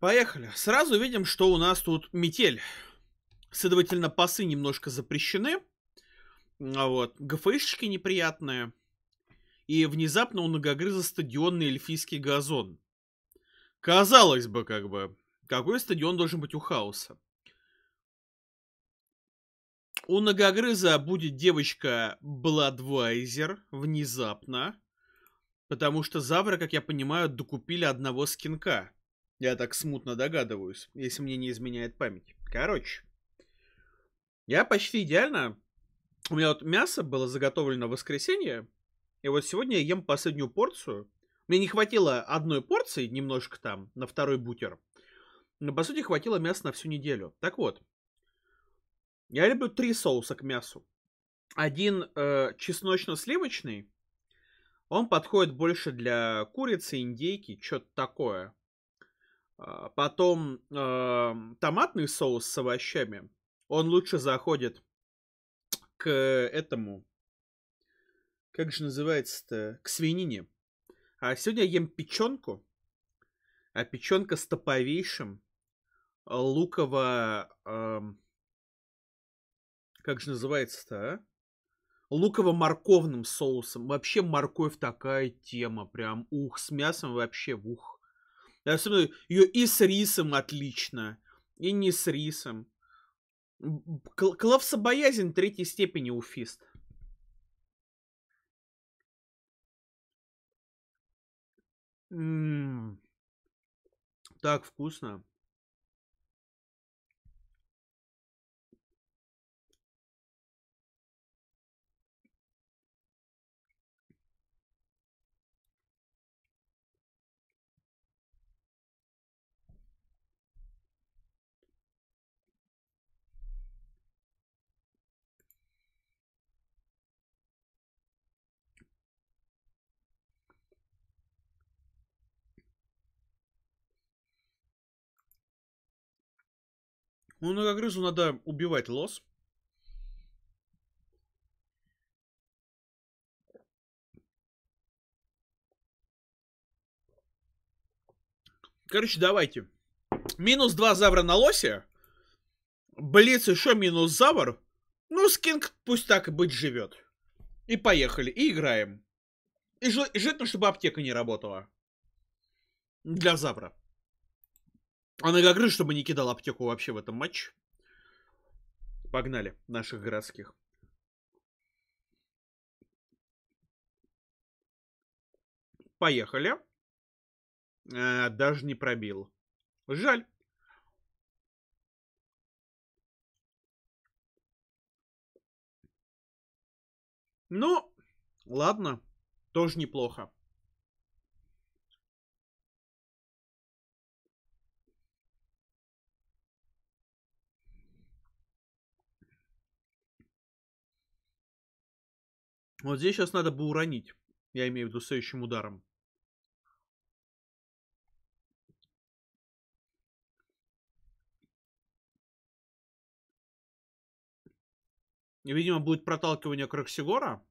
Поехали. Сразу видим, что у нас тут метель. Следовательно, пасы немножко запрещены. А вот. ГФшечки неприятные. И внезапно у многогрыза стадионный эльфийский газон. Казалось бы, как бы, какой стадион должен быть у хаоса? У многогрыза будет девочка Бладвайзер внезапно. Потому что Завра, как я понимаю, докупили одного скинка. Я так смутно догадываюсь, если мне не изменяет память. Короче, я почти идеально... У меня вот мясо было заготовлено в воскресенье, и вот сегодня я ем последнюю порцию. Мне не хватило одной порции, немножко там, на второй бутер. Но, по сути, хватило мяса на всю неделю. Так вот, я люблю три соуса к мясу. Один э, чесночно-сливочный, он подходит больше для курицы, индейки, что-то такое. А, потом э, томатный соус с овощами. Он лучше заходит к этому. Как же называется-то? К свинине. А сегодня я ем печенку. А печенка с топовейшим луково... Э, как же называется-то, а? Луково-морковным соусом. Вообще морковь такая тема. Прям ух, с мясом вообще ух. И особенно ее и с рисом отлично, и не с рисом. Кл клавсобоязнь третьей степени у Фист. М -м -м. Так вкусно. Ну, многогрызу надо убивать лос. Короче, давайте. Минус 2 завра на лосе. Блиц еще минус завр. Ну, скинг пусть так и быть живет. И поехали, и играем. И желательно, ну, чтобы аптека не работала. Для завра. А на игры, чтобы не кидал аптеку вообще в этом матче. Погнали, наших городских. Поехали. А, даже не пробил. Жаль. Ну, ладно, тоже неплохо. Вот здесь сейчас надо бы уронить. Я имею в виду следующим ударом. И, видимо, будет проталкивание Кроксигора.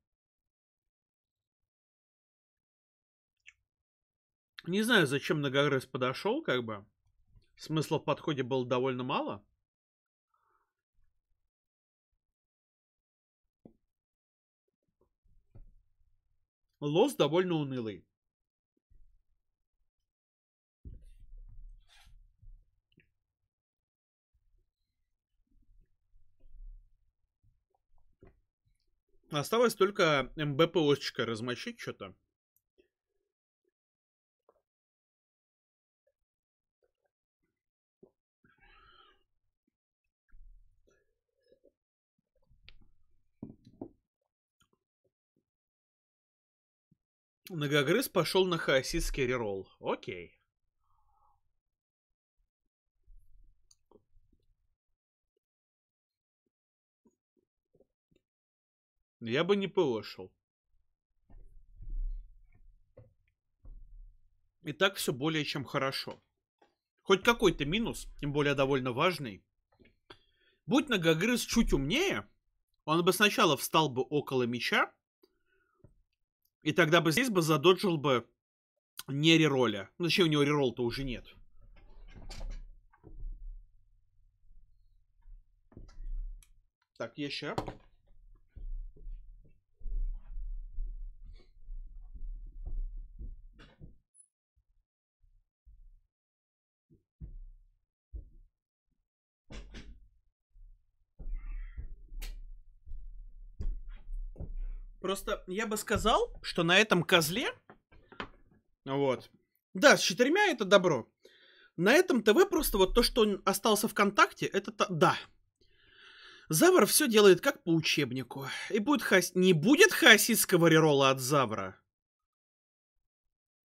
Не знаю, зачем Нагагресс подошел, как бы. Смысла в подходе было довольно мало. Лос довольно унылый. Осталось только МБПОшечка размочить что-то. Многогрыз пошел на хаосистский реролл. Окей. Я бы не пылошил. И так все более чем хорошо. Хоть какой-то минус, тем более довольно важный. Будь Нагогрыз чуть умнее, он бы сначала встал бы около меча, и тогда бы здесь бы задоджил бы не рероля. Ну, зачем у него реролл-то уже нет? Так, еще. Просто я бы сказал, что на этом козле... Вот. Да, с четырьмя это добро. На этом ТВ просто вот то, что он остался ВКонтакте, это то... да. Завр все делает как по учебнику. И будет хас... Не будет хаосистского рерола от Завра.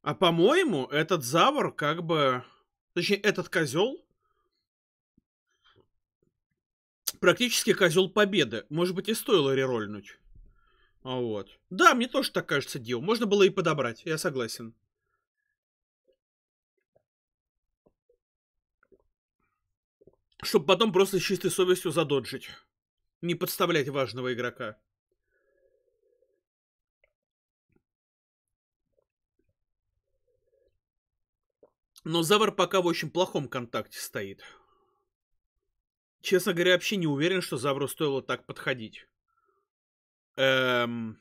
А по-моему, этот Завр как бы... Точнее, этот козел практически козел победы. Может быть, и стоило рерольнуть. А вот. Да, мне тоже так кажется, Дио. Можно было и подобрать, я согласен. Чтобы потом просто с чистой совестью задоджить. Не подставлять важного игрока. Но Завар пока в очень плохом контакте стоит. Честно говоря, вообще не уверен, что Завру стоило так подходить. Эм...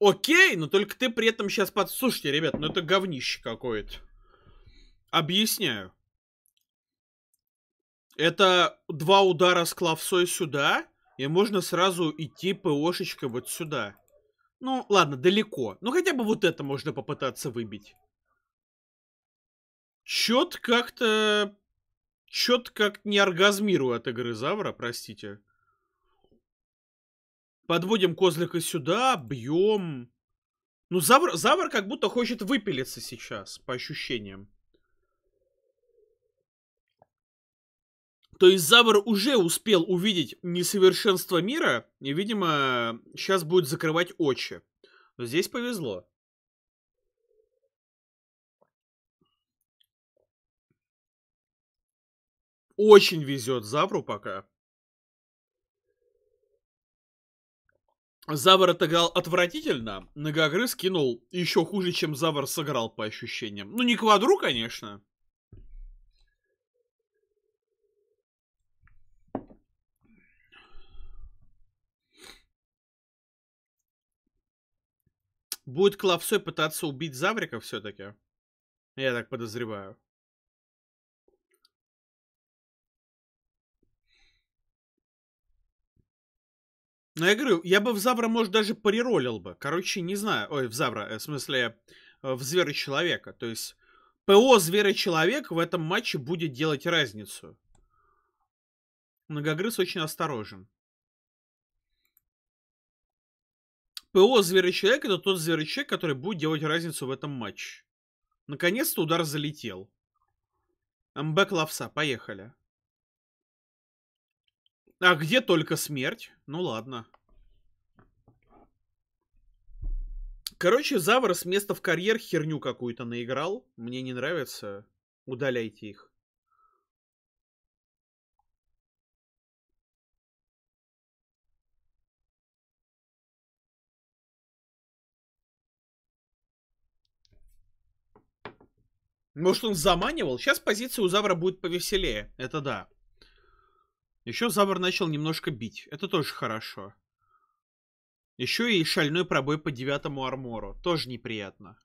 Окей, но только ты при этом сейчас под... Слушайте, ребят, ну это говнище какое-то. Объясняю. Это два удара с клавсой сюда, и можно сразу идти ПОшечкой вот сюда. Ну, ладно, далеко. Ну, хотя бы вот это можно попытаться выбить. Чё-то как-то... Чё-то как не оргазмирую от игры Завра, простите. Подводим козлика сюда, бьем. Ну, завр, завр как будто хочет выпилиться сейчас, по ощущениям. То есть Завр уже успел увидеть несовершенство мира, и, видимо, сейчас будет закрывать очи. Но здесь повезло. Очень везет Завру пока. Завор отыграл отвратительно, Многогры скинул еще хуже, чем Завор сыграл по ощущениям. Ну, не квадру, конечно. Будет Клавсой пытаться убить Заврика все-таки? Я так подозреваю. Ну, я говорю, я бы в Завра может, даже приролил бы. Короче, не знаю. Ой, в Завра, э, в смысле, э, в Звера Человека. То есть, ПО Звера Человек в этом матче будет делать разницу. Многогрыз очень осторожен. ПО Зверочеловек это тот человек, который будет делать разницу в этом матче. Наконец-то удар залетел. Мбэк лавса, поехали. А где только смерть? Ну ладно. Короче, Завр с места в карьер херню какую-то наиграл. Мне не нравится. Удаляйте их. Может, он заманивал? Сейчас позиция у Завра будет повеселее. Это да. Еще Завр начал немножко бить. Это тоже хорошо. Еще и шальной пробой по девятому армору. Тоже неприятно.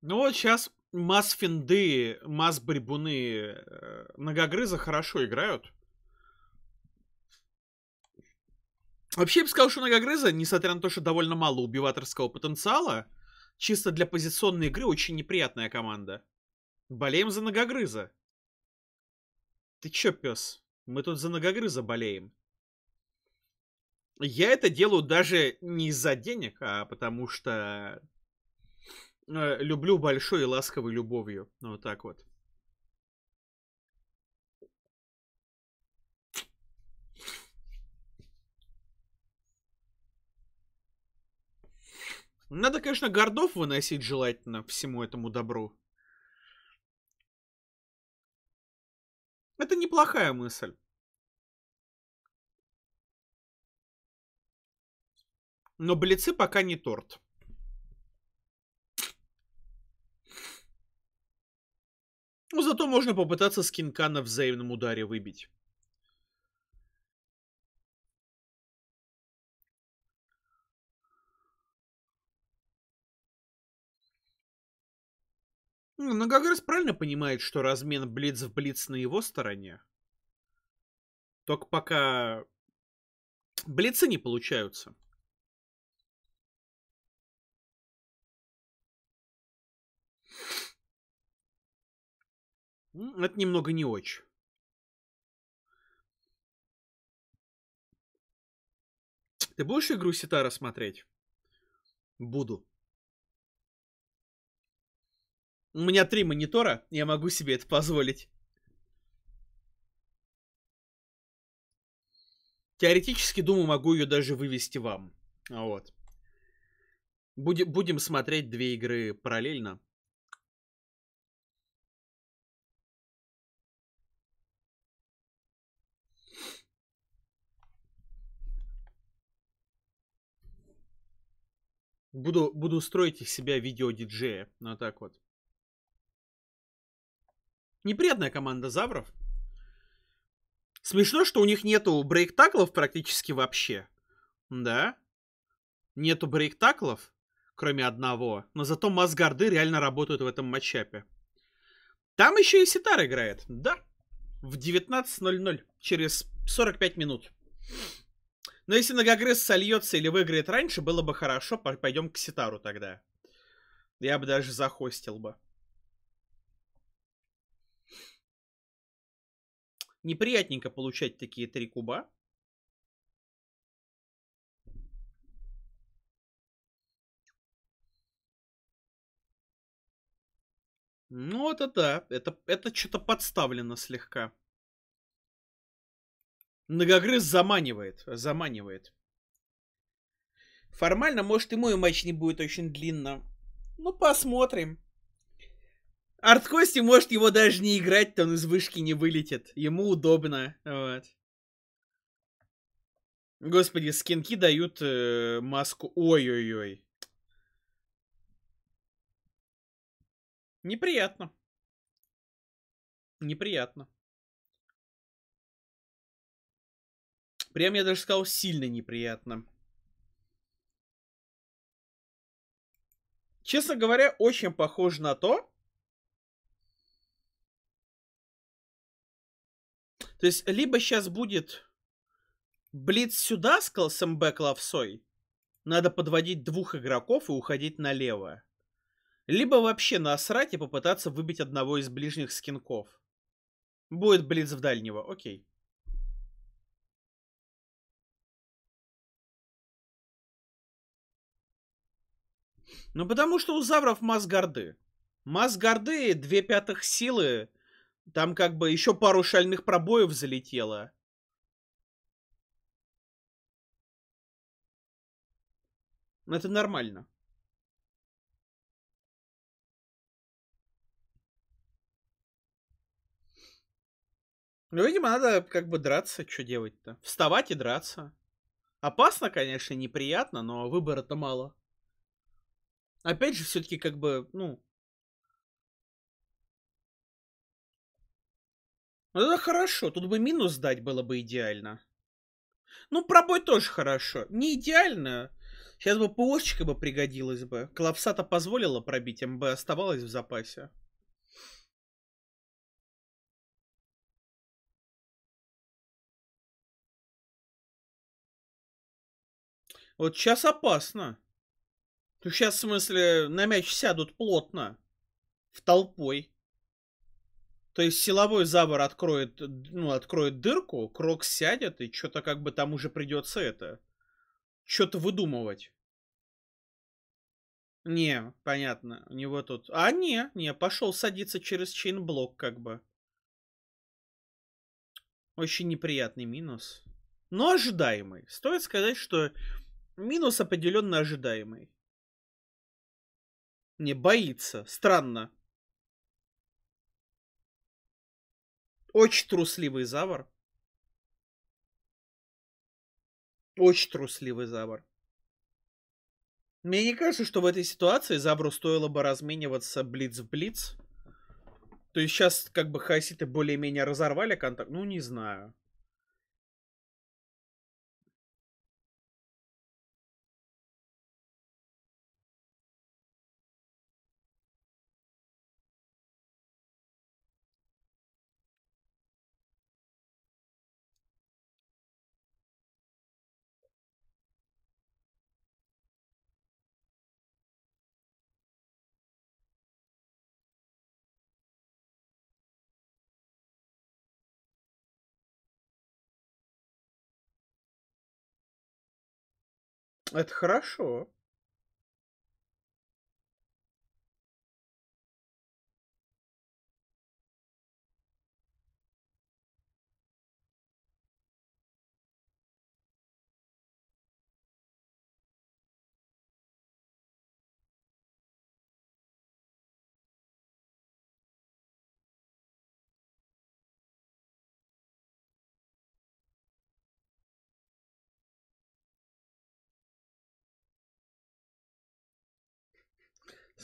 Ну вот сейчас масс-финды, масс-брибуны э, многогрыза хорошо играют. Вообще, я бы сказал, что ногогрыза, несмотря на то, что довольно мало убиваторского потенциала, чисто для позиционной игры очень неприятная команда. Болеем за ногогрыза. Ты чё, пес? Мы тут за ногогрыза болеем. Я это делаю даже не из-за денег, а потому что э, люблю большой и ласковой любовью. ну Вот так вот. Надо, конечно, гордов выносить желательно всему этому добру. Это неплохая мысль. Но блицы пока не торт. Но ну, зато можно попытаться скинка на взаимном ударе выбить. Многогрыз ну, правильно понимает, что размен блиц в блиц на его стороне. Только пока блицы не получаются. Это немного не очень. Ты будешь игру Ситара смотреть? Буду. У меня три монитора, я могу себе это позволить. Теоретически, думаю, могу ее даже вывести вам. Вот. Будем, будем смотреть две игры параллельно. Буду, буду строить из себя видео диджея. Ну, вот так вот. Неприятная команда Завров. Смешно, что у них нету брейк-таклов практически вообще. Да. Нету брейк-таклов, кроме одного. Но зато Мазгарды реально работают в этом матчапе. Там еще и Ситар играет. Да. В 19.00. Через 45 минут. Но если Нагагресс сольется или выиграет раньше, было бы хорошо. Пойдем к Ситару тогда. Я бы даже захостил бы. Неприятненько получать такие три куба. Ну, это да. Это, это что-то подставлено слегка. Многогрыз заманивает. Заманивает. Формально, может, и мой матч не будет очень длинно. Ну, посмотрим. Арткости может его даже не играть, то он из вышки не вылетит. Ему удобно. Вот. Господи, скинки дают э, маску. Ой-ой-ой. Неприятно. Неприятно. Прям, я даже сказал, сильно неприятно. Честно говоря, очень похоже на то, То есть, либо сейчас будет блиц сюда с колсэмбэк ловсой, надо подводить двух игроков и уходить налево. Либо вообще насрать и попытаться выбить одного из ближних скинков. Будет блиц в дальнего, окей. Ну потому что у Завров масс горды. Масс горды, две пятых силы, там как бы еще пару шальных пробоев залетело. но ну, Это нормально. Ну, видимо, надо как бы драться, что делать-то. Вставать и драться. Опасно, конечно, неприятно, но выбора-то мало. Опять же, все-таки как бы, ну, Это ну, хорошо, тут бы минус дать было бы идеально. Ну, пробой тоже хорошо. Не идеально. Сейчас бы ПОшечка бы пригодилась бы. Коллапсата позволила пробить, МБ оставалась в запасе. Вот сейчас опасно. Ну, сейчас, в смысле, на мяч сядут плотно. В толпой. То есть силовой забор откроет, ну, откроет дырку, Крок сядет, и что-то как бы там уже придется это, что-то выдумывать. Не, понятно, у него тут... А, не, не, пошел садиться через чейнблок как бы. Очень неприятный минус. Но ожидаемый. Стоит сказать, что минус определенно ожидаемый. Не, боится. Странно. Очень трусливый завар. Очень трусливый завар. Мне не кажется, что в этой ситуации Забру стоило бы размениваться блиц в блиц. То есть сейчас как бы Хаситы более-менее разорвали контакт. Ну, не знаю. Это хорошо.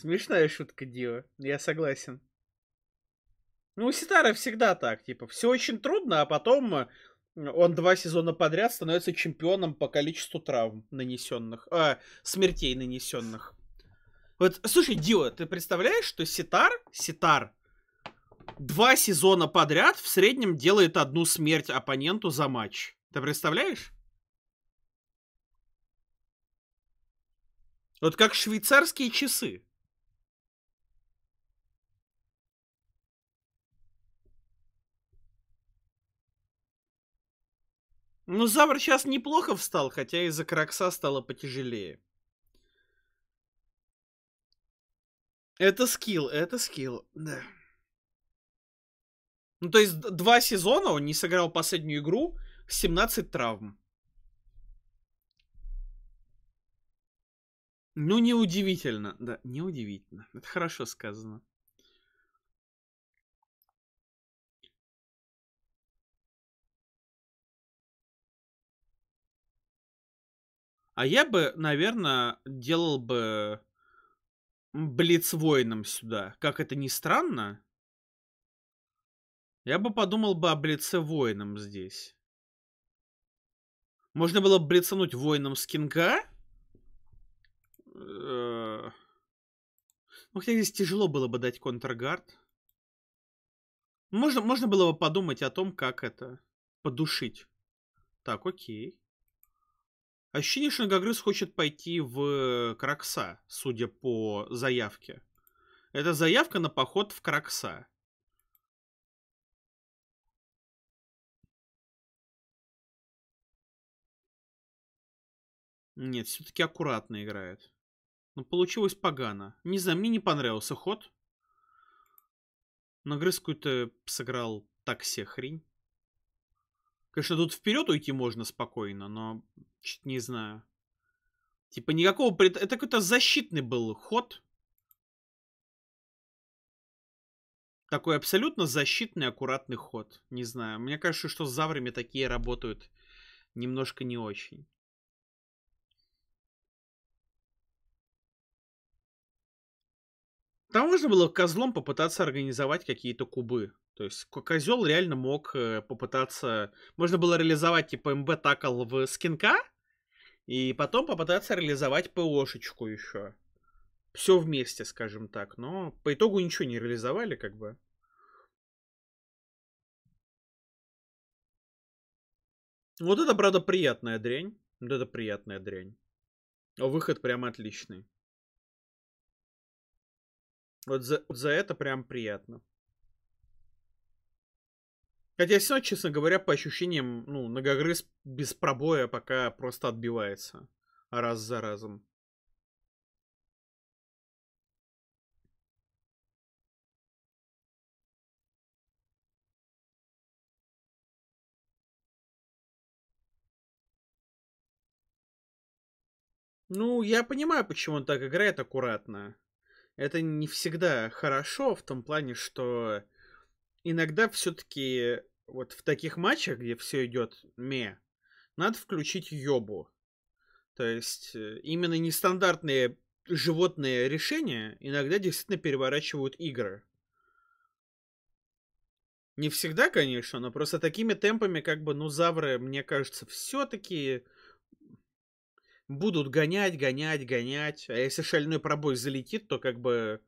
Смешная шутка, Дио. Я согласен. Ну, у Ситара всегда так, типа, все очень трудно, а потом э, он два сезона подряд становится чемпионом по количеству травм нанесенных, а, смертей нанесенных. Вот, слушай, Дио, ты представляешь, что Ситар, Ситар, два сезона подряд в среднем делает одну смерть оппоненту за матч. Ты представляешь? Вот как швейцарские часы. Ну, Завр сейчас неплохо встал, хотя из-за Кракса стало потяжелее. Это скилл, это скилл, да. Ну, то есть два сезона он не сыграл последнюю игру, 17 травм. Ну, неудивительно. Да, неудивительно. Это хорошо сказано. А я бы, наверное, делал бы Блиц воином сюда. Как это ни странно. Я бы подумал бы о Блице воином здесь. Можно было бы блицануть воином скинга? Э, ну, хотя здесь тяжело было бы дать контргард. Можно, можно было бы подумать о том, как это подушить. Так, окей. Ощущение, что Нагогрыз хочет пойти в э, Кракса, судя по заявке. Это заявка на поход в Кракса. Нет, все-таки аккуратно играет. Но ну, получилось погано. Не знаю, мне не понравился ход. Нагрыз какую-то сыграл так себе хрень. Конечно, тут вперед уйти можно спокойно, но Чуть не знаю. Типа никакого... Пред... Это какой-то защитный был ход. Такой абсолютно защитный, аккуратный ход. Не знаю. Мне кажется, что за время такие работают немножко не очень. Там можно было козлом попытаться организовать какие-то кубы. То есть козел реально мог э, попытаться... Можно было реализовать типа МБ такл в скинка, и потом попытаться реализовать ПОшечку еще. Все вместе, скажем так. Но по итогу ничего не реализовали, как бы. Вот это, правда, приятная дрянь. Вот это приятная дрянь. Выход прямо отличный. Вот за, вот за это прям приятно. Хотя все, честно говоря, по ощущениям, ну, многогрыз без пробоя пока просто отбивается. Раз за разом. Ну, я понимаю, почему он так играет аккуратно это не всегда хорошо в том плане, что иногда все-таки вот в таких матчах, где все идет ме, надо включить йобу. То есть э, именно нестандартные животные решения иногда действительно переворачивают игры. Не всегда, конечно, но просто такими темпами, как бы, ну, завры, мне кажется, все-таки будут гонять, гонять, гонять. А если шальной пробой залетит, то как бы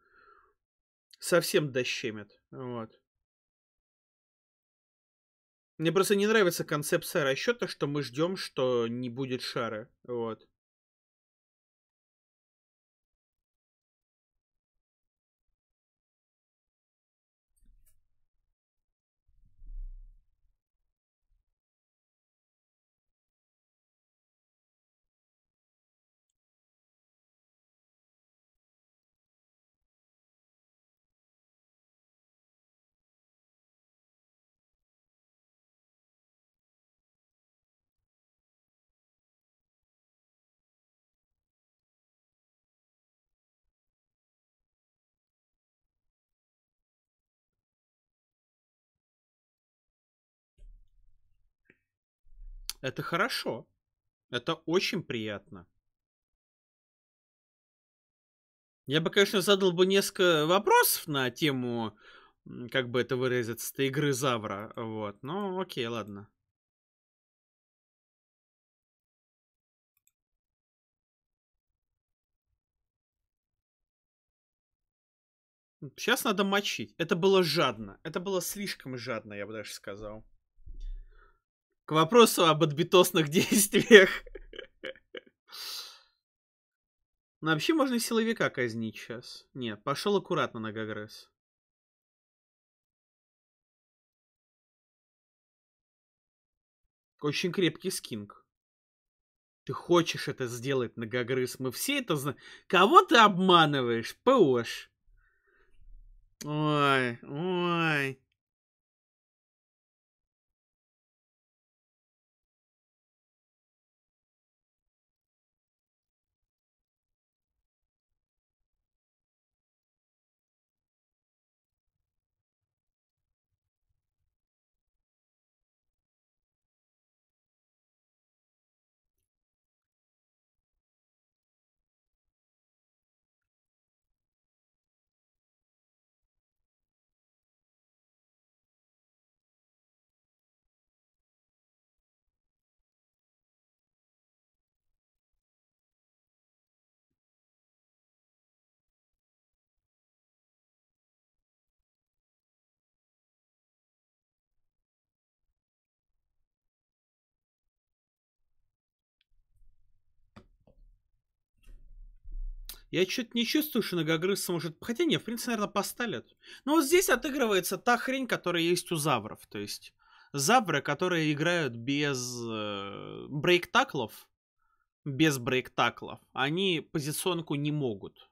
совсем дощемят. Вот. Мне просто не нравится концепция расчета, что мы ждем, что не будет шара. Вот. Это хорошо. Это очень приятно. Я бы, конечно, задал бы несколько вопросов на тему, как бы это выразиться, игры Завра. Вот, Но окей, ладно. Сейчас надо мочить. Это было жадно. Это было слишком жадно, я бы даже сказал. К вопросу об отбитосных действиях. Ну, вообще можно силовика казнить сейчас. Нет, пошел аккуратно на Гагресс. Очень крепкий скинг. Ты хочешь это сделать, Нагагрыз? Мы все это знаем. Кого ты обманываешь, ПОш? Ой, ой. Я что-то не чувствую, что ногогрыз сможет Хотя нет, в принципе, наверное, посталят. Но вот здесь отыгрывается та хрень, которая есть у завров. То есть завры, которые играют без э, брейктаклов, без брейктаклов, они позиционку не могут.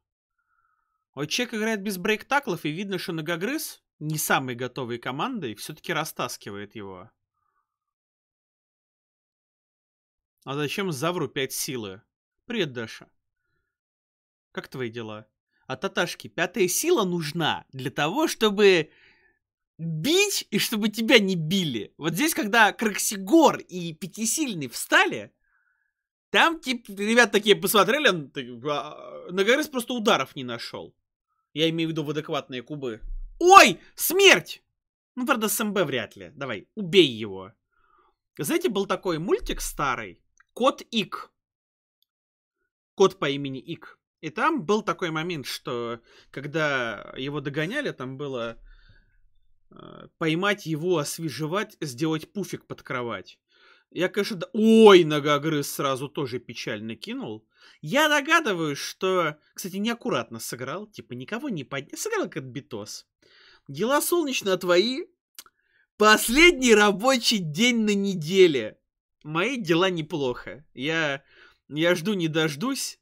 Вот человек играет без брейктаклов, и видно, что ногогрыз не самой готовой командой все-таки растаскивает его. А зачем Завру 5 силы? Привет, Даша. Как твои дела? А Таташке пятая сила нужна для того, чтобы бить и чтобы тебя не били. Вот здесь, когда Краксигор и Пятисильный встали, там, типа, ребят такие посмотрели, он, а, а Нагарес просто ударов не нашел. Я имею в виду в адекватные кубы. Ой, смерть! Ну, правда, СМБ вряд ли. Давай, убей его. Знаете, был такой мультик старый, Кот Ик. Кот по имени Ик. И там был такой момент, что когда его догоняли, там было э, поймать его, освежевать, сделать пуфик под кровать. Я, конечно, да... ой, ногогрыз сразу тоже печально кинул. Я догадываюсь, что, кстати, неаккуратно сыграл, типа никого не поднял, сыграл как битос. Дела солнечно твои. Последний рабочий день на неделе. Мои дела неплохо. Я, я жду не дождусь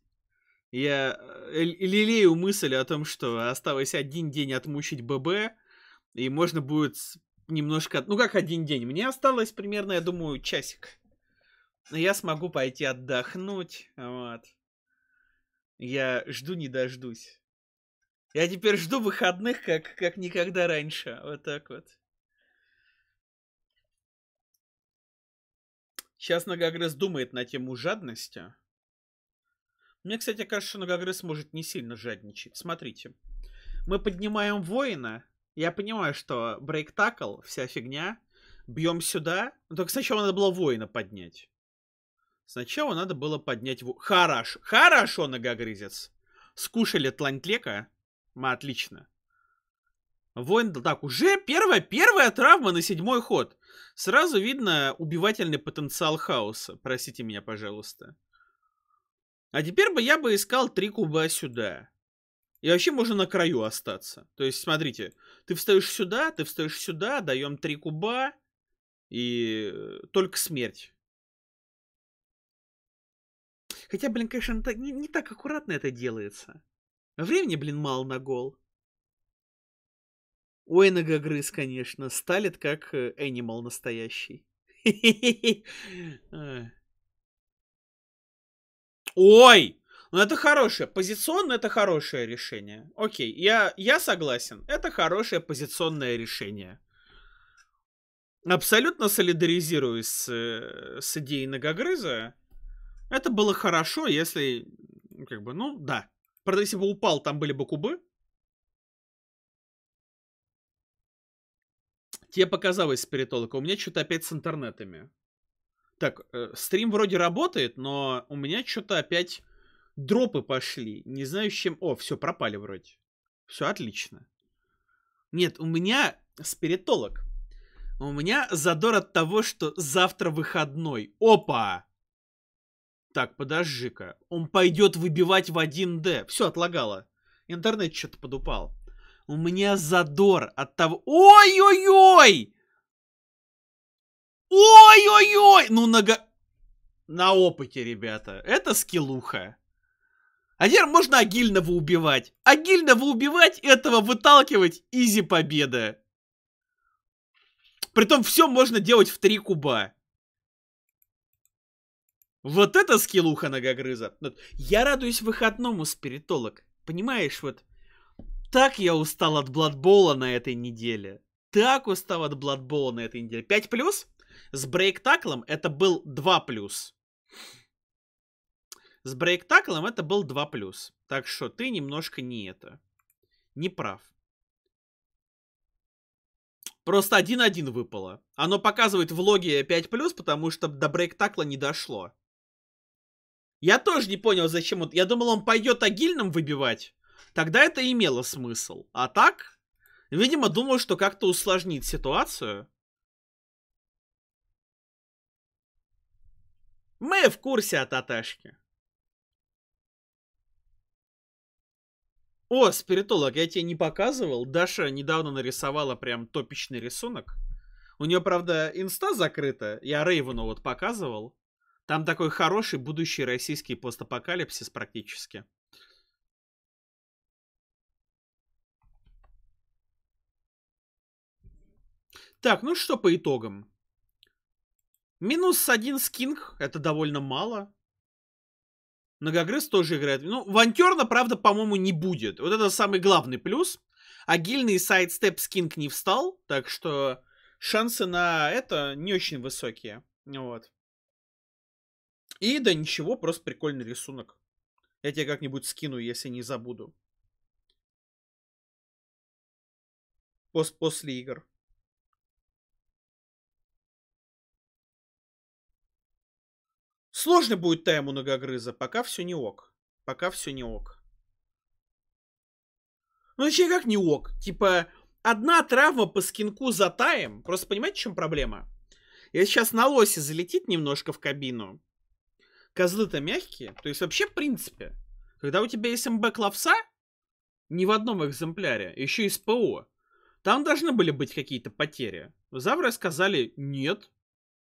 я э, лелею мысль о том, что осталось один день отмучить ББ, и можно будет немножко... Ну как один день? Мне осталось примерно, я думаю, часик. Но Я смогу пойти отдохнуть. Вот. Я жду не дождусь. Я теперь жду выходных, как, как никогда раньше. Вот так вот. Сейчас Нагагресс думает на тему жадности. Мне, кстати, кажется, что Ногогрыз может не сильно жадничать. Смотрите. Мы поднимаем воина. Я понимаю, что брейк-такл, вся фигня. Бьем сюда. Но ну, только сначала надо было воина поднять. Сначала надо было поднять... Во... Хорош, Хорошо, Ногогрызец. Скушали тлантлека. Ма, отлично. Воин, так, уже первая, первая травма на седьмой ход. Сразу видно убивательный потенциал хаоса. Простите меня, пожалуйста. А теперь бы я бы искал три куба сюда. И вообще можно на краю остаться. То есть, смотрите, ты встаешь сюда, ты встаешь сюда, даем три куба, и э, только смерть. Хотя, блин, конечно, не, не так аккуратно это делается. Времени, блин, мало на гол. Ой, ногогрыз, конечно, сталит как э, анимал настоящий. Ой! Ну это хорошее. Позиционно это хорошее решение. Окей, я, я согласен. Это хорошее позиционное решение. Абсолютно солидаризируюсь с, с идеей Ногогрыза. Это было хорошо, если... Как бы, ну, да. Правда, если бы упал, там были бы кубы. Тебе показалось, спиритолог, у меня что-то опять с интернетами. Так, э, стрим вроде работает, но у меня что-то опять дропы пошли. Не знаю, с чем... О, все, пропали вроде. Все отлично. Нет, у меня спиритолог. У меня задор от того, что завтра выходной. Опа! Так, подожди-ка. Он пойдет выбивать в 1D. Все, отлагало. Интернет что-то подупал. У меня задор от того... Ой-ой-ой! Ой-ой-ой! Ну, нога... На опыте, ребята. Это скиллуха. А теперь можно Агильного убивать. Агильного убивать, этого выталкивать, изи победа. Притом все можно делать в три куба. Вот это скиллуха ногогрыза. Я радуюсь выходному, спиритолог. Понимаешь, вот так я устал от Бладбола на этой неделе. Так устал от Бладбола на этой неделе. 5 плюс? С брейк-таклом это был 2 плюс. С брейк-таклом это был 2 плюс. Так что ты немножко не это. Не прав. Просто 1-1 выпало. Оно показывает в логе 5 плюс, потому что до брейк-такла не дошло. Я тоже не понял, зачем он... Я думал, он пойдет агильным выбивать. Тогда это имело смысл. А так, видимо, думал, что как-то усложнит ситуацию. Мы в курсе курсі Ататашки. О, спиритолог, я тебе не показывал. Даша недавно нарисовала прям топичный рисунок. У нее, правда, инста закрыта. Я Рейвену вот показывал. Там такой хороший будущий российский постапокалипсис практически. Так, ну что по итогам? Минус один скинг, это довольно мало. Многогрыз тоже играет. Ну, вантерна, правда, по-моему, не будет. Вот это самый главный плюс. Агильный сайдстеп скинг не встал, так что шансы на это не очень высокие. Вот. И да ничего, просто прикольный рисунок. Я тебе как-нибудь скину, если не забуду. Пос после игр. Сложно будет тайм многогрыза, пока все не ок. Пока все не ок. Ну, вообще, как не ок? Типа, одна травма по скинку за таем. Просто понимаете, в чем проблема? Я сейчас на лосе залетит немножко в кабину, козлы-то мягкие, то есть вообще в принципе, когда у тебя есть МБ клавса, ни в одном экземпляре, а еще и с ПО, там должны были быть какие-то потери. Завры сказали, нет,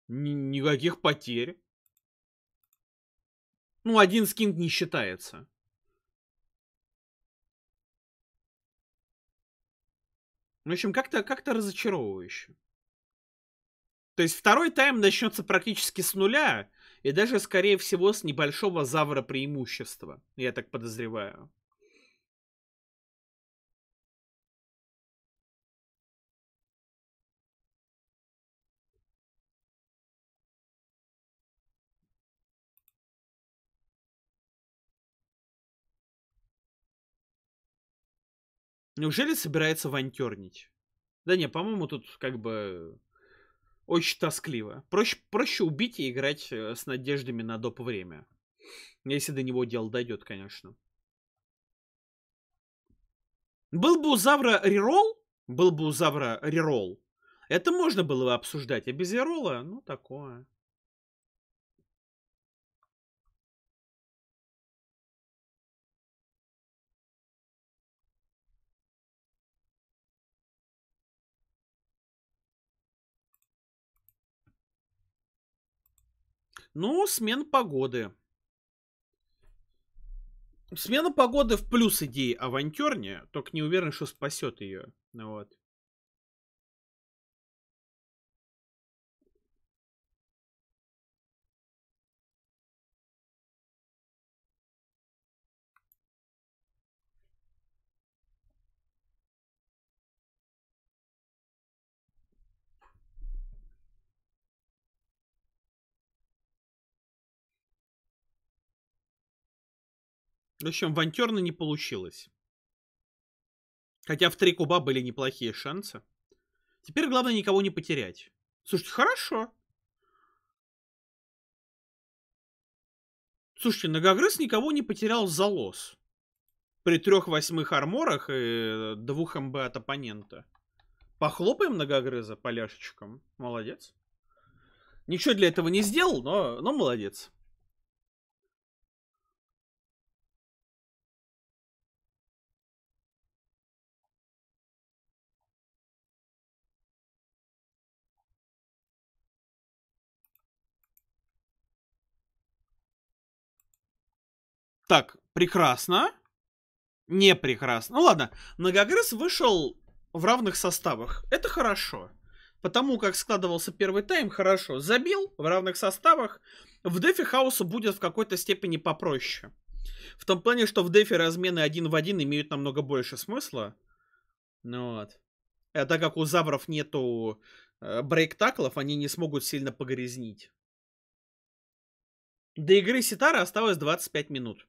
ни никаких потерь. Ну, один скин не считается. В общем, как-то как, -то, разочаровывающе. То есть второй тайм начнется практически с нуля, и даже, скорее всего, с небольшого завра преимущества, я так подозреваю. Неужели собирается вантернить? Да не, по-моему, тут как бы очень тоскливо. Проще, проще убить и играть э, с надеждами на доп. время. Если до него дело дойдет, конечно. Был бы у Завра рерол, был бы у Завра рерол, это можно было бы обсуждать, а без рерола, ну, такое. Ну, смена погоды. Смена погоды в плюс идеи авантюрнее, только не уверен, что спасет ее. Вот. В общем, в не получилось. Хотя в три куба были неплохие шансы. Теперь главное никого не потерять. Слушайте, хорошо. Слушайте, нагогрыз никого не потерял в залоз. При трех восьмых арморах и э, двух МБ от оппонента. Похлопаем Ногогрыза поляшечком. Молодец. Ничего для этого не сделал, но, но молодец. Так, прекрасно. Не прекрасно. Ну ладно, Многогрыз вышел в равных составах. Это хорошо. Потому как складывался первый тайм, хорошо. Забил в равных составах. В дефе хаоса будет в какой-то степени попроще. В том плане, что в дефе размены один в один имеют намного больше смысла. Ну вот. А так как у забров нету э, брейк-таклов, они не смогут сильно погрязнить. До игры Ситара осталось 25 минут.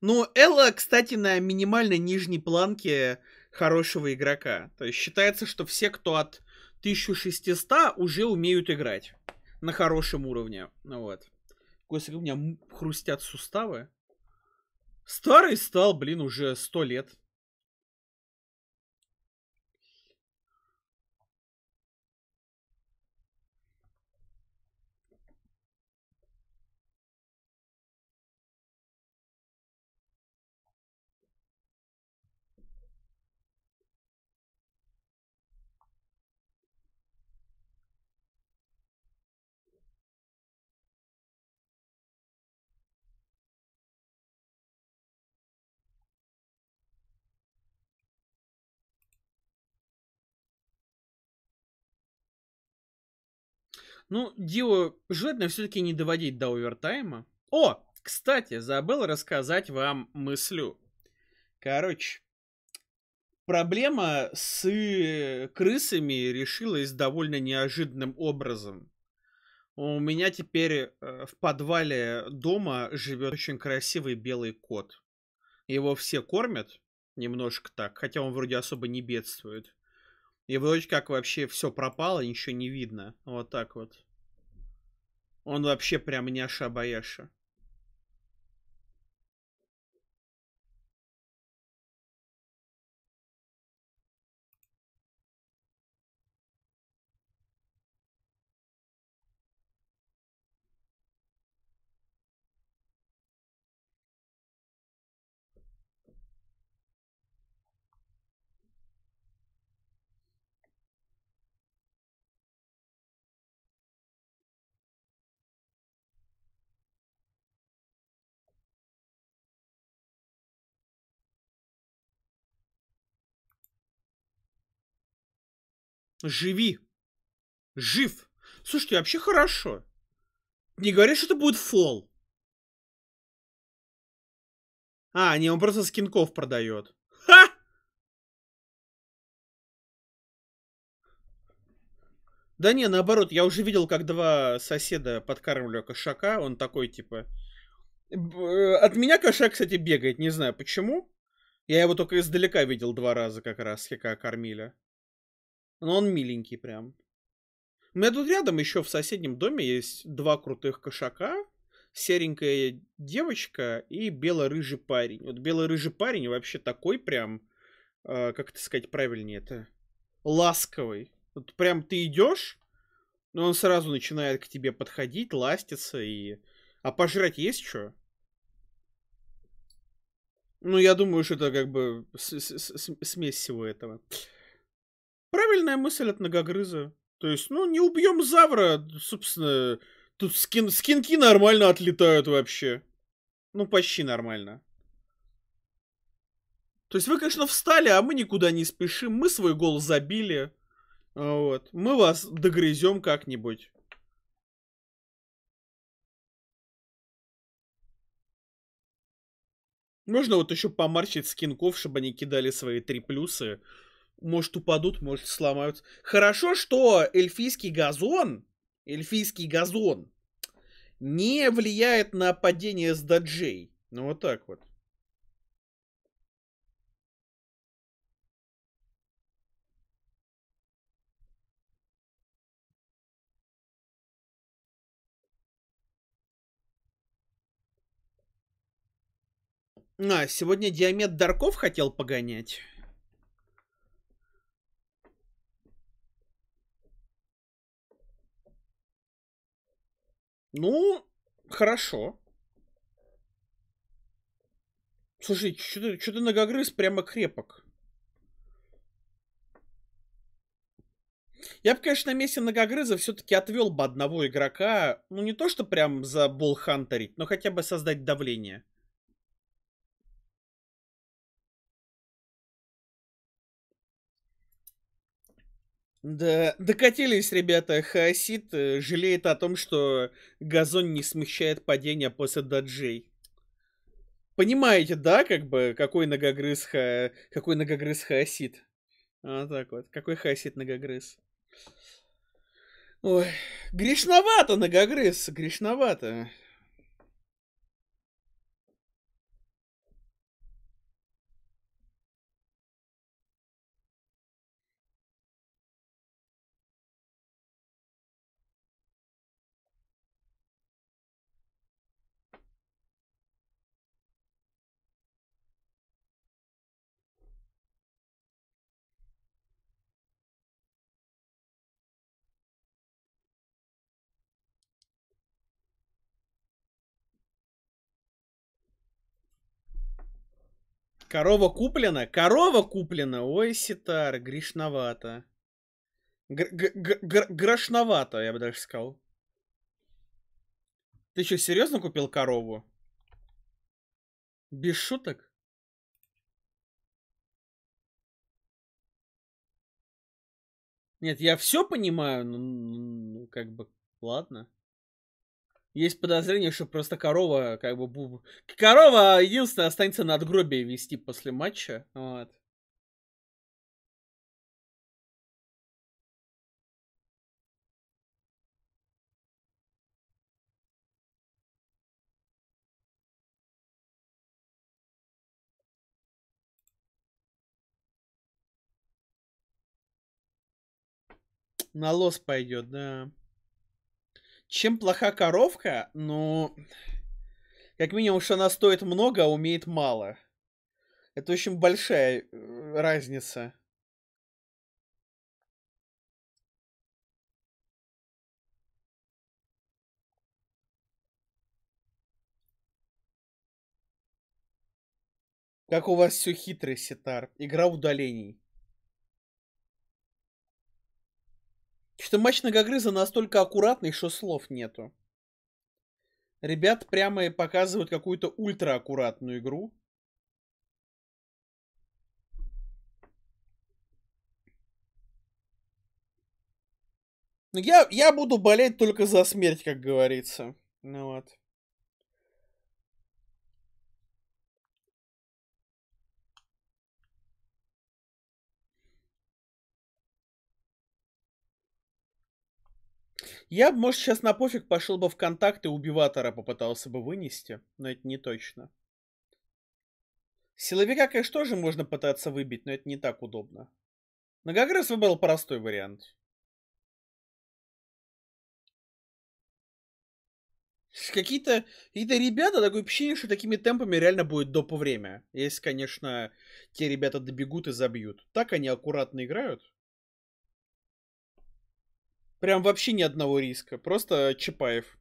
Ну, Элла, кстати, на минимальной нижней планке хорошего игрока. То есть считается, что все, кто от 1600, уже умеют играть на хорошем уровне. Ну вот. Господи, у меня хрустят суставы. Старый стал, блин, уже сто лет. Ну, дело желательно все-таки не доводить до овертайма. О, кстати, забыл рассказать вам мыслю. Короче, проблема с э, крысами решилась довольно неожиданным образом. У меня теперь э, в подвале дома живет очень красивый белый кот. Его все кормят, немножко так, хотя он вроде особо не бедствует. И вроде как вообще все пропало, ничего не видно. Вот так вот. Он вообще прям няша-баяша. Живи. Жив. Слушайте, вообще хорошо. Не говорят, что это будет фол. А, не, он просто скинков продает. Ха! Да не, наоборот, я уже видел, как два соседа подкармливают кошака. Он такой, типа... Э, от меня кошак, кстати, бегает, не знаю почему. Я его только издалека видел два раза как раз, как кормили. Но ну, он миленький прям. У меня тут рядом еще в соседнем доме есть два крутых кошака. Серенькая девочка и бело-рыжий парень. Вот бело-рыжий парень вообще такой прям, э, как это сказать правильнее это, ласковый. Вот прям ты идешь, но он сразу начинает к тебе подходить, ластиться и... А пожрать есть что? Ну, я думаю, что это как бы смесь всего этого. Правильная мысль от многогрыза. То есть, ну, не убьем Завра, собственно, тут скин, скинки нормально отлетают вообще. Ну, почти нормально. То есть вы, конечно, встали, а мы никуда не спешим. Мы свой гол забили. А, вот. Мы вас догрызем как-нибудь. Можно вот еще помарчить скинков, чтобы они кидали свои три плюсы может упадут, может сломаются. Хорошо, что эльфийский газон, эльфийский газон не влияет на падение с доджей. Ну вот так вот. А, сегодня Диамет Дарков хотел погонять. Ну, хорошо. Слушай, что-то, что-то прямо крепок. Я бы, конечно, на месте многогрыза все-таки отвел бы одного игрока, ну не то, что прям за болхантерить, но хотя бы создать давление. Да, докатились ребята. Хаосит э, жалеет о том, что газон не смещает падение после даджей. Понимаете, да, как бы, какой многогрыз, ха... какой многогрыз хаосит? Вот так вот. Какой хаосит многогрыз? Ой, грешновато многогрыз, грешновато. Корова куплена? Корова куплена? Ой, ситар, грешновато. Грошновато, я бы даже сказал. Ты что, серьезно купил корову? Без шуток? Нет, я все понимаю, ну как бы, ладно. Есть подозрение, что просто корова, как бы, буб... корова единственная останется на надгробие вести после матча. Вот. На лос пойдет, да. Чем плоха коровка? Ну, как минимум, что она стоит много, а умеет мало. Это очень большая э, разница. Как у вас все хитрый, сетар? Игра удалений. Что-то матч Ногогрыза настолько аккуратный, что слов нету. Ребят прямо и показывают какую-то ультрааккуратную игру. Ну, я, я буду болеть только за смерть, как говорится. Ну вот. Я бы, может, сейчас на пофиг пошел бы в контакт и убиватора попытался бы вынести, но это не точно. Силовика, конечно, тоже можно пытаться выбить, но это не так удобно. Многогрыз выбрал простой вариант. Какие-то какие, -то, ребята, такое ощущение, что такими темпами реально будет допу время. Если, конечно, те ребята добегут и забьют. Так они аккуратно играют. Прям вообще ни одного риска, просто Чапаев.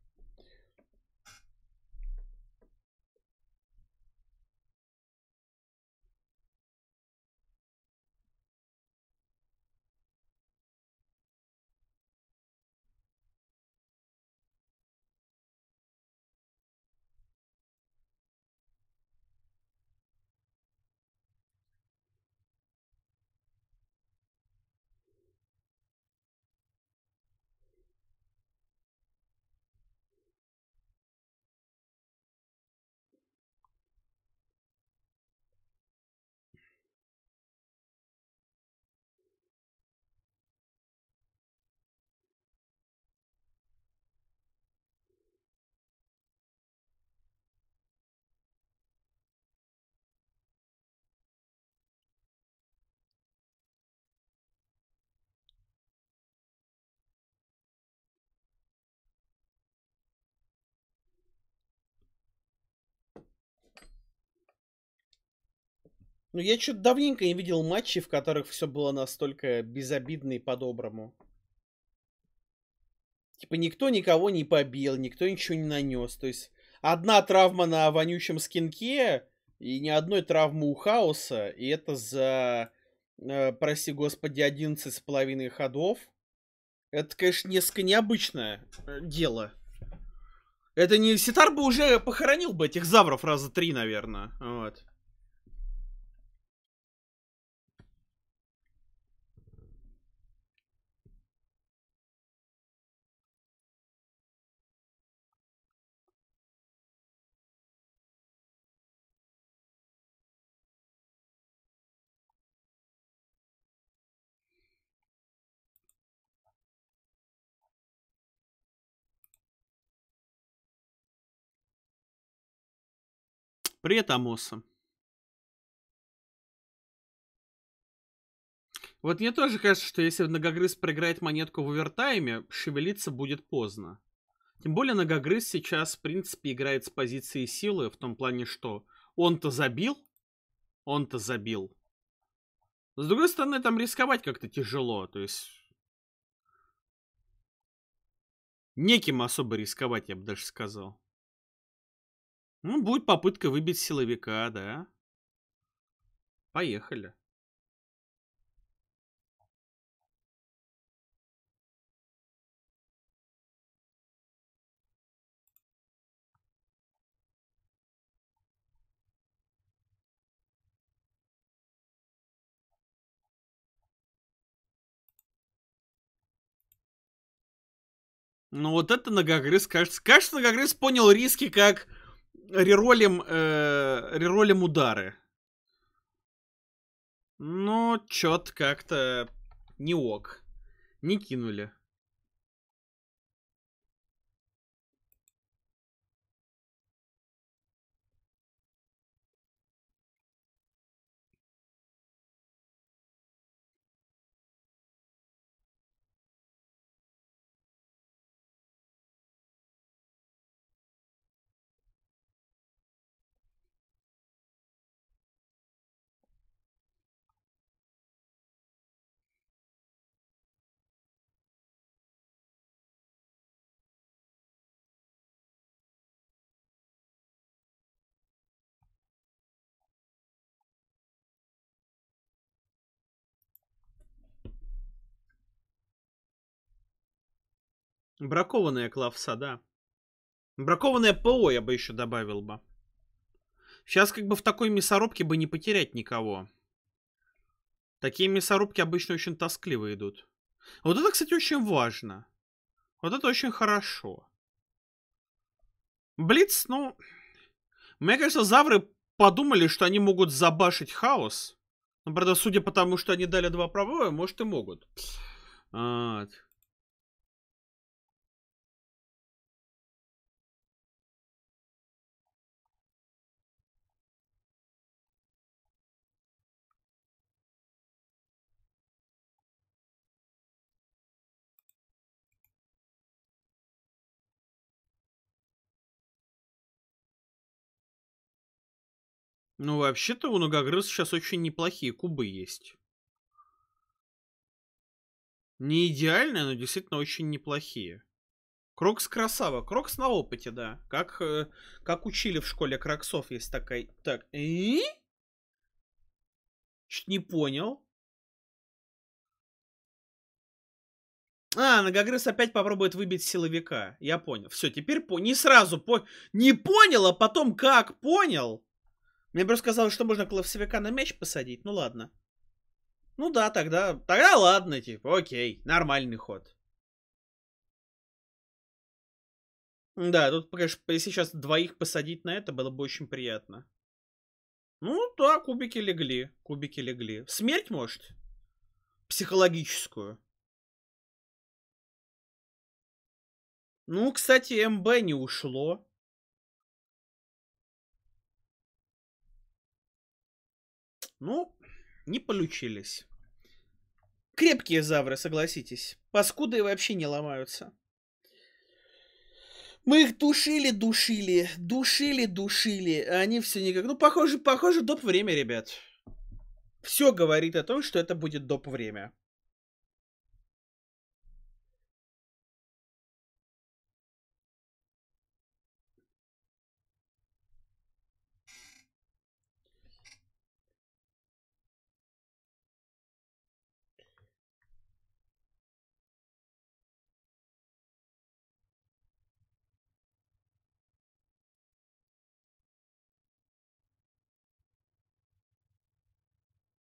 Ну, я что-то давненько не видел матчей, в которых все было настолько безобидно и по-доброму. Типа никто никого не побил, никто ничего не нанес. То есть одна травма на вонючем скинке и ни одной травмы у хаоса. И это за, э, прости господи, 11 с половиной ходов. Это, конечно, несколько необычное э, дело. Это не Ситар бы уже похоронил бы этих завров раза три, наверное. Вот. Привет, Амоса. Вот мне тоже кажется, что если Многогрыз проиграет монетку в овертайме, шевелиться будет поздно. Тем более Многогрыз сейчас, в принципе, играет с позиции силы, в том плане, что он-то забил, он-то забил. С другой стороны, там рисковать как-то тяжело, то есть... Неким особо рисковать, я бы даже сказал. Ну, будет попытка выбить силовика, да. Поехали. Ну вот это многогрыз, кажется. Кажется, многогрыз понял риски как реролим, э, реролим удары. Но ну, чё-то как-то не ок. Не кинули. Бракованная клавса, да. Бракованное ПО я бы еще добавил бы. Сейчас как бы в такой мясорубке бы не потерять никого. Такие мясорубки обычно очень тоскливо идут. Вот это, кстати, очень важно. Вот это очень хорошо. Блиц, ну... Мне кажется, Завры подумали, что они могут забашить хаос. Но, ну, правда, судя по тому, что они дали два пробоя, может и могут. Вот. А, Ну, вообще-то у многогрыз сейчас очень неплохие кубы есть. Не идеальные, но действительно очень неплохие. Крокс красава. Крокс на опыте, да. Как, э, как учили в школе кроксов, есть такая... Так, и? Чуть не понял. А, Ногогрыз опять попробует выбить силовика. Я понял. Все, теперь по... не сразу по... не понял, а потом как понял. Мне просто казалось, что можно клавсевика на мяч посадить. Ну ладно. Ну да, тогда... Тогда ладно, типа, окей. Нормальный ход. Да, тут, конечно, если сейчас двоих посадить на это, было бы очень приятно. Ну да, кубики легли. Кубики легли. Смерть, может? Психологическую. Ну, кстати, МБ не ушло. Ну, не получились. Крепкие завры, согласитесь. Паскуды вообще не ломаются. Мы их душили, душили, душили, душили, а они все никак... Ну, похоже, похоже, доп. время, ребят. Все говорит о том, что это будет доп. время.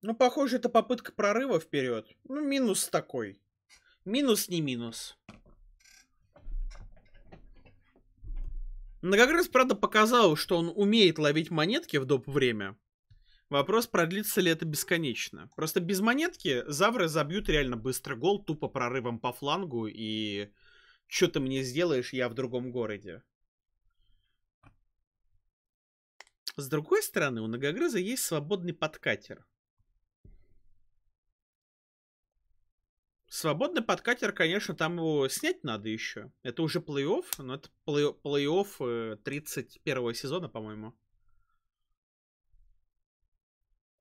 Ну, похоже, это попытка прорыва вперед. Ну, минус такой. Минус не минус. Многогрыз, правда, показал, что он умеет ловить монетки в доп. время. Вопрос, продлится ли это бесконечно. Просто без монетки завры забьют реально быстро гол, тупо прорывом по флангу и... Что ты мне сделаешь, я в другом городе. С другой стороны, у многогрыза есть свободный подкатер. Свободный подкатер, конечно, там его снять надо еще. Это уже плей-офф, но это плей-офф 31 э, сезона, по-моему.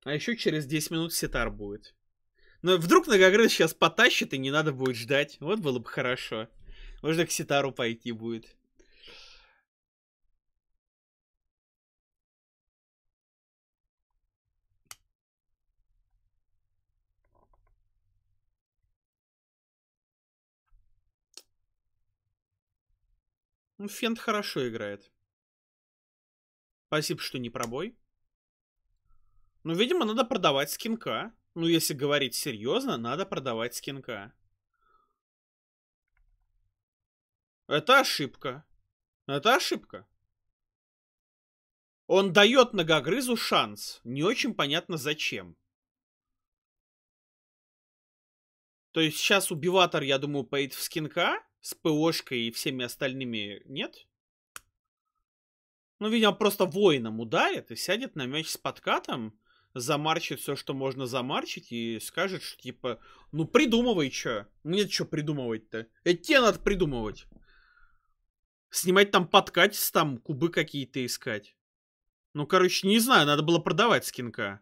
А еще через 10 минут сетар будет. Но вдруг Многогрыз сейчас потащит, и не надо будет ждать. Вот было бы хорошо. Можно к сетару пойти будет. Ну, Фент хорошо играет. Спасибо, что не пробой. Ну, видимо, надо продавать скинка. Ну, если говорить серьезно, надо продавать скинка. Это ошибка. Это ошибка. Он дает ногогрызу шанс. Не очень понятно зачем. То есть сейчас убиватор, я думаю, поедет в скинка с ПОшкой и всеми остальными нет. Ну, видимо, просто воином ударит и сядет на мяч с подкатом, замарчит все, что можно замарчить, и скажет, что типа, ну придумывай что. Мне что придумывать-то? Это тебе надо придумывать. Снимать там подкатист, там кубы какие-то искать. Ну, короче, не знаю, надо было продавать скинка.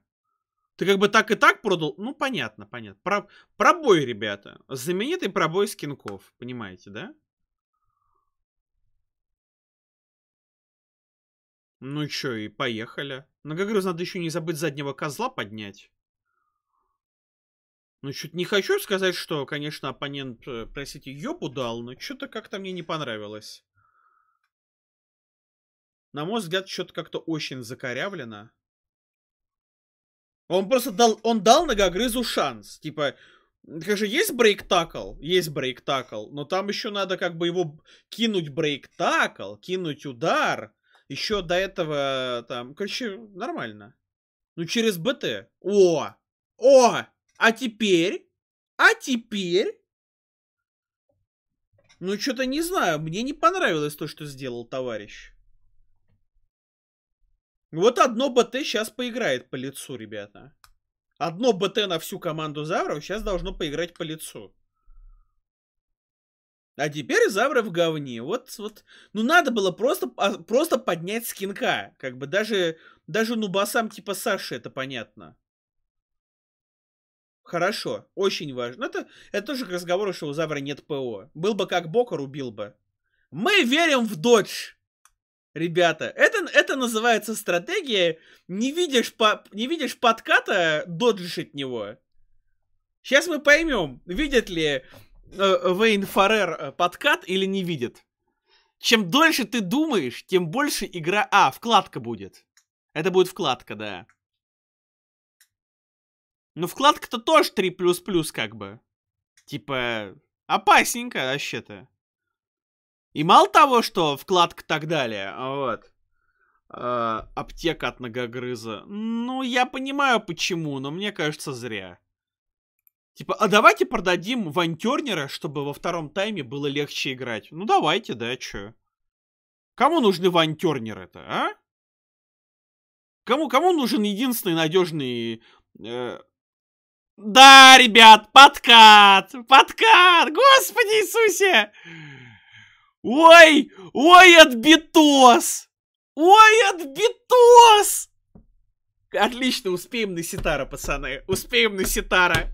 Ты как бы так и так продал? Ну, понятно, понятно. Про... Пробой, ребята. Знаменитый пробой скинков. Понимаете, да? Ну чё, и поехали. На ну, как говорю, надо еще не забыть заднего козла поднять. Ну, чуть не хочу сказать, что, конечно, оппонент, э, простите, ёбу дал, но что-то как-то мне не понравилось. На мой взгляд, что-то как-то очень закорявлено. Он просто дал, он дал ногогрызу шанс. Типа, как же есть брейк такл? Есть брейк такл, но там еще надо как бы его кинуть брейк такл, кинуть удар. Еще до этого там, короче, нормально. Ну через БТ. О! О! А теперь? А теперь? Ну что-то не знаю, мне не понравилось то, что сделал товарищ. Вот одно БТ сейчас поиграет по лицу, ребята. Одно БТ на всю команду Завров сейчас должно поиграть по лицу. А теперь Завра в говне. Вот, вот. Ну, надо было просто, а, просто поднять скинка. Как бы даже, даже нубасам типа Саши это понятно. Хорошо, очень важно. Это, это тоже к разговору, что у Завра нет ПО. Был бы как Бокар, убил бы. Мы верим в Додж! ребята. Это, это называется стратегия. Не видишь, по, не видишь подката, доджишь от него. Сейчас мы поймем, видит ли э, Вейн Фарер э, подкат или не видит. Чем дольше ты думаешь, тем больше игра... А, вкладка будет. Это будет вкладка, да. Ну, вкладка-то тоже 3++ как бы. Типа, опасненько вообще-то. И мало того, что вкладка так далее, а вот. Э, аптека от многогрыза. Ну, я понимаю почему, но мне кажется зря. Типа, а давайте продадим вантернера, чтобы во втором тайме было легче играть. Ну давайте, да, чё. Кому нужны вантернеры то а? Кому, кому нужен единственный надежный... Э... Да, ребят, подкат! Подкат! Господи Иисусе! Ой! Ой, отбитос! Ой, отбитос! Отлично, успеем на ситара, пацаны. Успеем на ситара.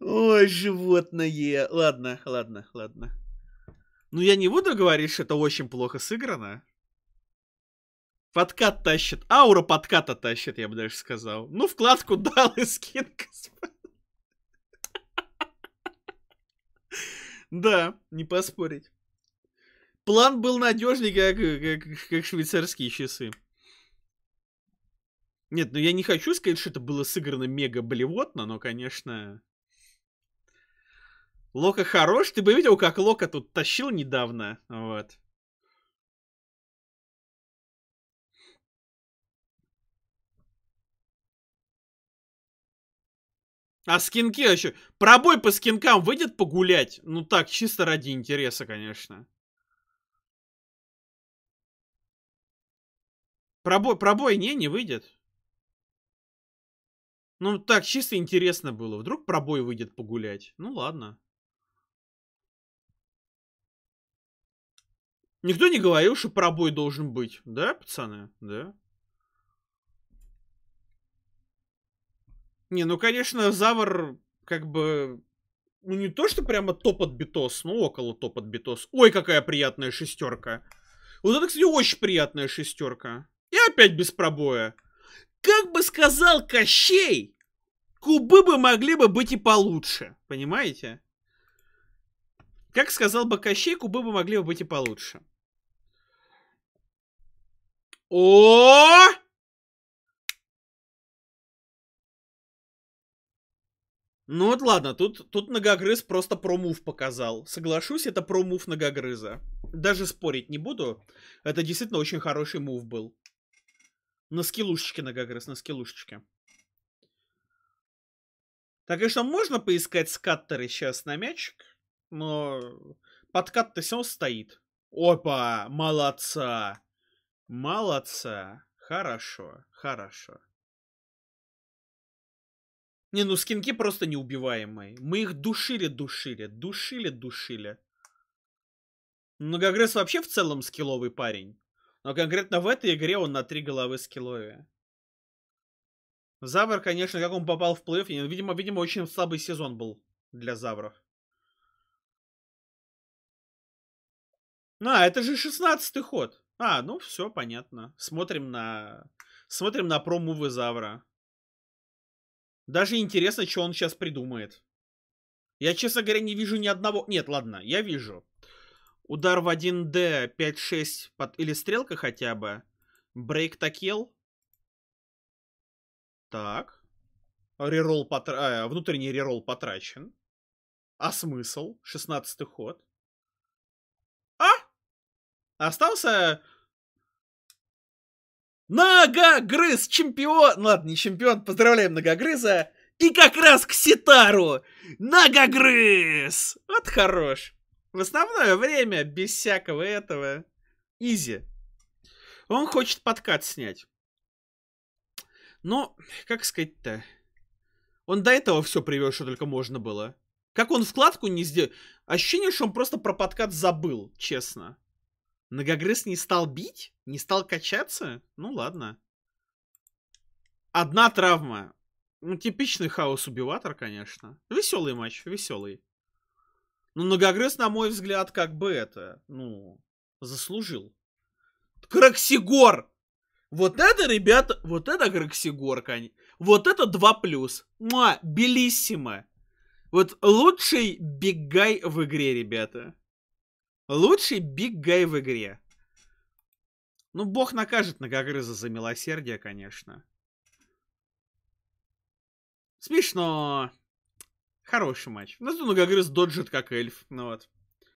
Ой, животное. Ладно, ладно, ладно. Ну, я не буду говорить, что это очень плохо сыграно. Подкат тащит. Аура подката тащит, я бы даже сказал. Ну, вкладку дал и скидка. Да, не поспорить. План был надежнее, как, как, как швейцарские часы. Нет, ну я не хочу сказать, что это было сыграно мега блевотно, но, конечно... Лока хорош. Ты бы видел, как Лока тут тащил недавно. Вот. А скинки еще... Пробой по скинкам выйдет погулять? Ну так, чисто ради интереса, конечно. Пробой, пробой, не, не выйдет. Ну так, чисто интересно было. Вдруг пробой выйдет погулять. Ну ладно. Никто не говорил, что пробой должен быть. Да, пацаны? Да. Не, ну, конечно, Завр как бы... Ну, не то, что прямо топ от битос, но около топ от битос. Ой, какая приятная шестерка. Вот это, кстати, очень приятная шестерка. И опять без пробоя. Как бы сказал Кощей, кубы бы могли бы быть и получше. Понимаете? Как сказал бы Кощей, кубы бы могли бы быть и получше. О! -о, -о! Ну вот ладно, тут, тут многогрыз просто промув показал. Соглашусь, это промув многогрыза. Даже спорить не буду. Это действительно очень хороший мув был. На скиллушечке многогрыз, на скиллушечке. Так, конечно, можно поискать скаттеры сейчас на мячик, но подкат-то все стоит. Опа, молодца. Молодца. Хорошо, хорошо. Не, ну скинки просто неубиваемые. Мы их душили-душили, душили-душили. Но Гагресс вообще в целом скилловый парень. Но конкретно в этой игре он на три головы скилловее. Завр, конечно, как он попал в плей-офф, видимо, видимо, очень слабый сезон был для Завров. А, это же 16 ход. А, ну все понятно. Смотрим на... Смотрим на промувы Завра. Даже интересно, что он сейчас придумает. Я, честно говоря, не вижу ни одного... Нет, ладно, я вижу. Удар в 1D, 5-6, под... или стрелка хотя бы. Брейк такел. Так. Рерол потра... а, э, внутренний рерол потрачен. А смысл? 16 ход. А! Остался Нагогрыз чемпион! Ну ладно, не чемпион, поздравляем Нагогрыза. И как раз к Ситару! Нагогрыз! Вот хорош. В основное время, без всякого этого, изи. Он хочет подкат снять. Но, как сказать-то, он до этого все привел, что только можно было. Как он вкладку не сделал? Ощущение, что он просто про подкат забыл, честно. Многогрыз не стал бить? Не стал качаться? Ну ладно. Одна травма. Ну, типичный хаос-убиватор, конечно. Веселый матч, веселый. Но ну, многогрыз, на мой взгляд, как бы это, ну, заслужил. Краксигор! Вот это, ребята, вот это Краксигор, конечно. Вот это 2 плюс. Ма, белиссимо. Вот лучший бегай в игре, ребята. Лучший Биг Гай в игре. Ну, бог накажет Многогрыза за милосердие, конечно. Смешно. Хороший матч. Ну, Многогрыз доджит как эльф. Ну вот.